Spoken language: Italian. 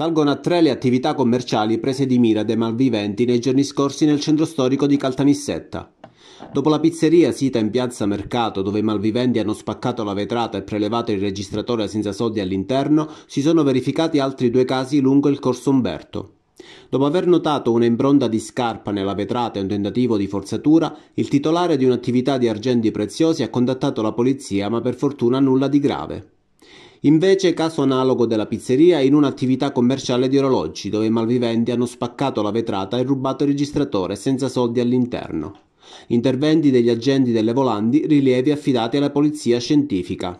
Salgono a tre le attività commerciali prese di mira dai malviventi nei giorni scorsi nel centro storico di Caltanissetta. Dopo la pizzeria sita in piazza Mercato, dove i malviventi hanno spaccato la vetrata e prelevato il registratore senza soldi all'interno, si sono verificati altri due casi lungo il corso Umberto. Dopo aver notato un'imbronda di scarpa nella vetrata e un tentativo di forzatura, il titolare di un'attività di argenti preziosi ha contattato la polizia, ma per fortuna nulla di grave. Invece caso analogo della pizzeria in un'attività commerciale di orologi dove i malviventi hanno spaccato la vetrata e rubato il registratore senza soldi all'interno. Interventi degli agenti delle volandi, rilievi affidati alla polizia scientifica.